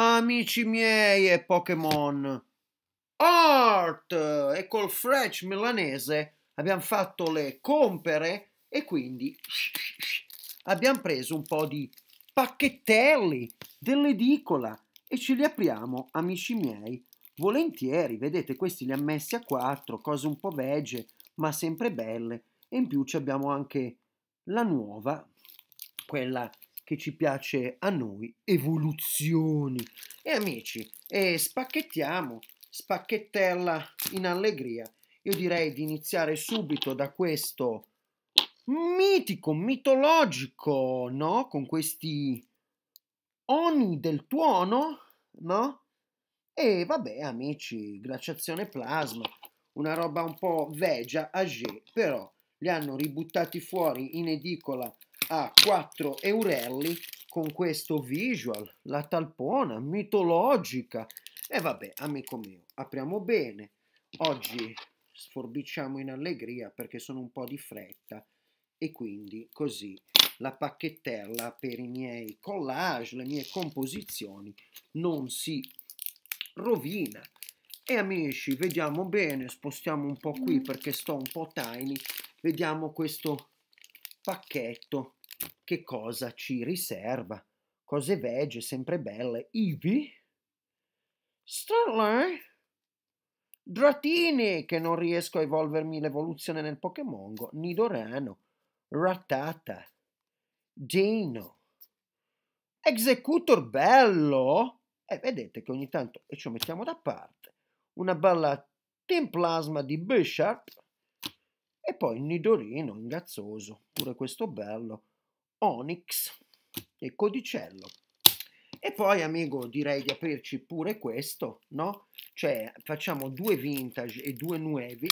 Amici miei e Pokémon! Art! E col French milanese abbiamo fatto le compere e quindi abbiamo preso un po' di pacchettelli dell'edicola e ce li apriamo, amici miei, volentieri. Vedete, questi li ha messi a quattro, cose un po' vegge, ma sempre belle. E in più abbiamo anche la nuova, quella che ci piace a noi, evoluzioni. E amici, eh, spacchettiamo, spacchettella in allegria. Io direi di iniziare subito da questo mitico, mitologico, no? Con questi oni del tuono, no? E vabbè, amici, glaciazione plasma, una roba un po' vegia, agé, però li hanno ributtati fuori in edicola a 4 eurelli con questo visual, la talpona mitologica. E vabbè, amico mio, apriamo bene. Oggi sforbiciamo in allegria perché sono un po' di fretta e quindi così la pacchettella per i miei collage, le mie composizioni non si rovina. E amici, vediamo bene, spostiamo un po' qui mm. perché sto un po' tiny, vediamo questo pacchetto che cosa ci riserva. Cose vege, sempre belle. Ivi, Starline, eh? Dratini, che non riesco a evolvermi l'evoluzione nel Pokémon, Nidorano, Ratata, Dino. Executor bello, e eh, vedete che ogni tanto, ci mettiamo da parte, una bella Templasma di Bishop, e poi Nidorino, ingazzoso, pure questo bello, Onyx e codicello. E poi, amico, direi di aprirci pure questo, no? Cioè, facciamo due vintage e due nuovi.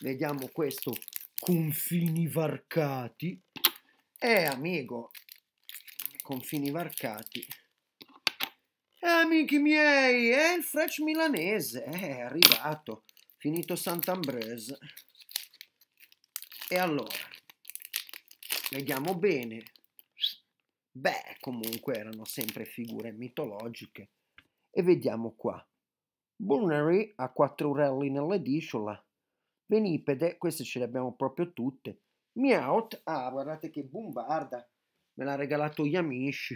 Vediamo questo, confini varcati. Eh, amico, confini varcati. Eh, amici miei, è eh, il French milanese, eh, è arrivato, finito Sant'Ambrose. E allora, Vediamo bene. Beh, comunque erano sempre figure mitologiche. E vediamo qua. Bunnery ha quattro urelli nell'edicola. Venipede, queste ce le abbiamo proprio tutte. Miaut, ah, guardate che bombarda. Me l'ha regalato Yamish.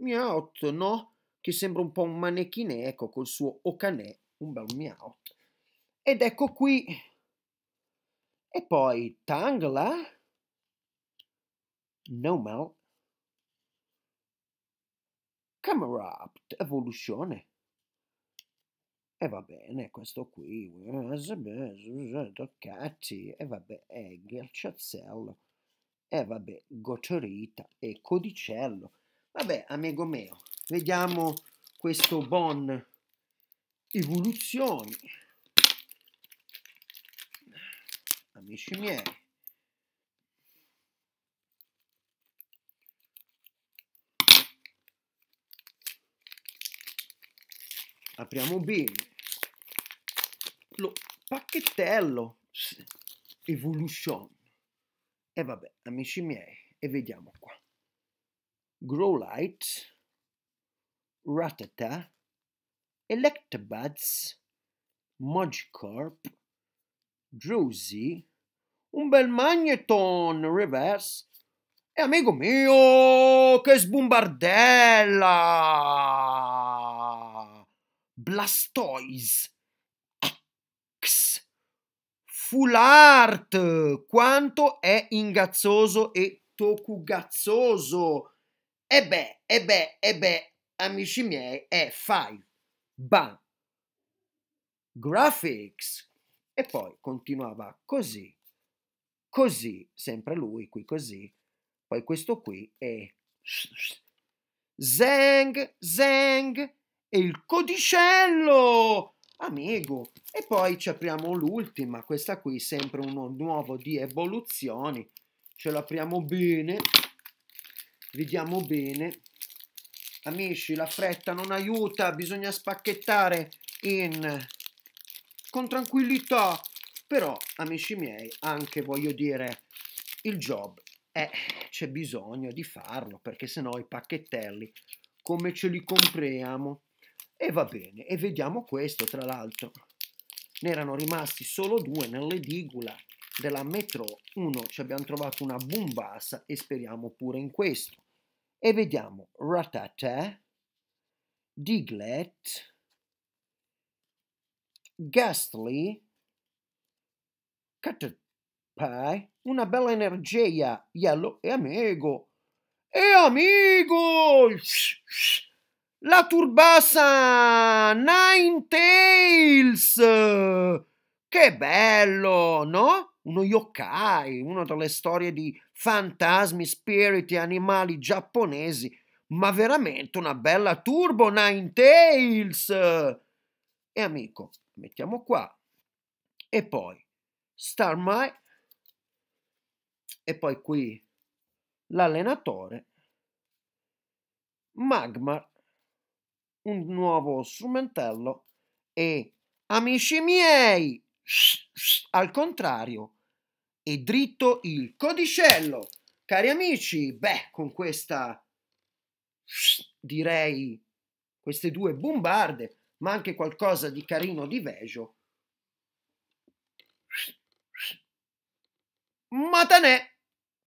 Miaut, no? Che sembra un po' un manechineco col suo Okanè. Un bel miaut. Ed ecco qui. E poi Tangla No Melt, Camera Evoluzione. E va bene, questo qui, toccati, e vabbè, Egger, Ciazzello, e vabbè, Gocciorita e Codicello. Vabbè, amico mio, vediamo questo Bon Evoluzioni. Amici miei. apriamo bene lo pacchettello Evolution e vabbè amici miei e vediamo qua Grow Light Ratata Electabuds Magikarp Drowsy un bel Magneton Reverse e amico mio che sbombardella Blastoise, X, art. quanto è ingazzoso e tokugazzoso. E eh beh, e eh beh, e eh beh, amici miei, è 5 Ban Graphics. E poi continuava così, così, sempre lui, qui così, poi questo qui e... Zeng, Zeng, e il codicello amico e poi ci apriamo l'ultima questa qui sempre uno nuovo di evoluzioni ce l'apriamo bene vediamo bene amici la fretta non aiuta bisogna spacchettare in con tranquillità però amici miei anche voglio dire il job è... Eh, c'è bisogno di farlo perché sennò i pacchettelli come ce li compriamo e va bene, e vediamo questo tra l'altro. Ne erano rimasti solo due nell'edigula della metro 1, ci abbiamo trovato una bombassa e speriamo pure in questo. E vediamo Ratata, Diglet, Ghastly, Caterpie, una bella energia, Yellow e Amigo. E Amigo! La turbassa Nine Tails! Che bello, no? Uno yokai, una delle storie di fantasmi, spiriti, animali giapponesi. Ma veramente una bella turbo Nine Tails! E amico, mettiamo qua. E poi Star E poi qui l'allenatore Magmar un nuovo strumentello e amici miei, al contrario, e dritto il codicello. Cari amici, beh, con questa direi queste due bombarde, ma anche qualcosa di carino di Vejo. Matanè!